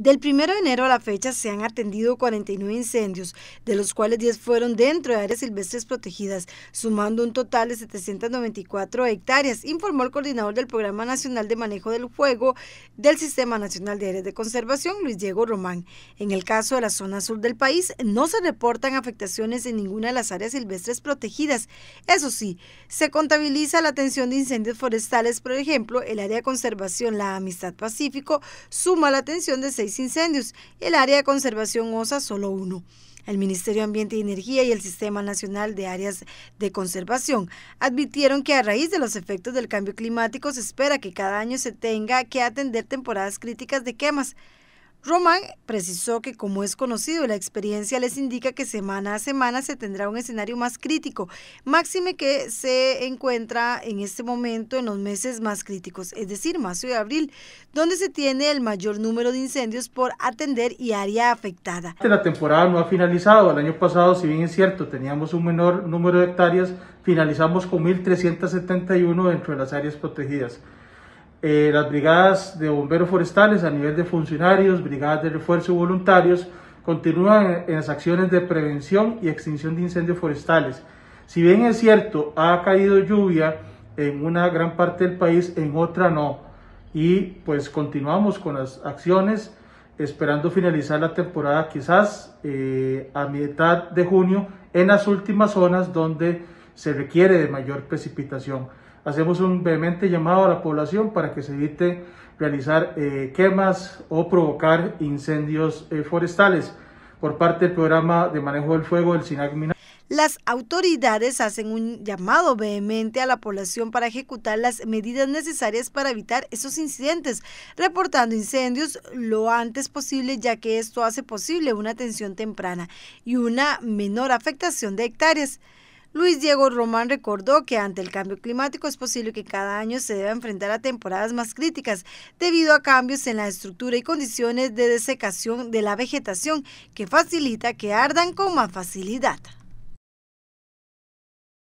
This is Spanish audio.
Del 1 de enero a la fecha se han atendido 49 incendios, de los cuales 10 fueron dentro de áreas silvestres protegidas, sumando un total de 794 hectáreas, informó el coordinador del Programa Nacional de Manejo del Fuego del Sistema Nacional de Áreas de Conservación, Luis Diego Román. En el caso de la zona sur del país, no se reportan afectaciones en ninguna de las áreas silvestres protegidas. Eso sí, se contabiliza la atención de incendios forestales, por ejemplo, el área de conservación La Amistad Pacífico suma la atención de incendios el área de conservación OSA solo uno. El Ministerio de Ambiente y Energía y el Sistema Nacional de Áreas de Conservación advirtieron que a raíz de los efectos del cambio climático se espera que cada año se tenga que atender temporadas críticas de quemas Román precisó que como es conocido, la experiencia les indica que semana a semana se tendrá un escenario más crítico, máxime que se encuentra en este momento en los meses más críticos, es decir, marzo y abril, donde se tiene el mayor número de incendios por atender y área afectada. La temporada no ha finalizado, el año pasado, si bien es cierto, teníamos un menor número de hectáreas, finalizamos con 1.371 dentro de las áreas protegidas. Eh, las brigadas de bomberos forestales a nivel de funcionarios, brigadas de refuerzo y voluntarios continúan en las acciones de prevención y extinción de incendios forestales. Si bien es cierto, ha caído lluvia en una gran parte del país, en otra no. Y pues continuamos con las acciones esperando finalizar la temporada quizás eh, a mitad de junio en las últimas zonas donde se requiere de mayor precipitación. Hacemos un vehemente llamado a la población para que se evite realizar eh, quemas o provocar incendios eh, forestales por parte del programa de manejo del fuego del SINAC Las autoridades hacen un llamado vehemente a la población para ejecutar las medidas necesarias para evitar esos incidentes, reportando incendios lo antes posible, ya que esto hace posible una atención temprana y una menor afectación de hectáreas. Luis Diego Román recordó que ante el cambio climático es posible que cada año se deba enfrentar a temporadas más críticas debido a cambios en la estructura y condiciones de desecación de la vegetación que facilita que ardan con más facilidad.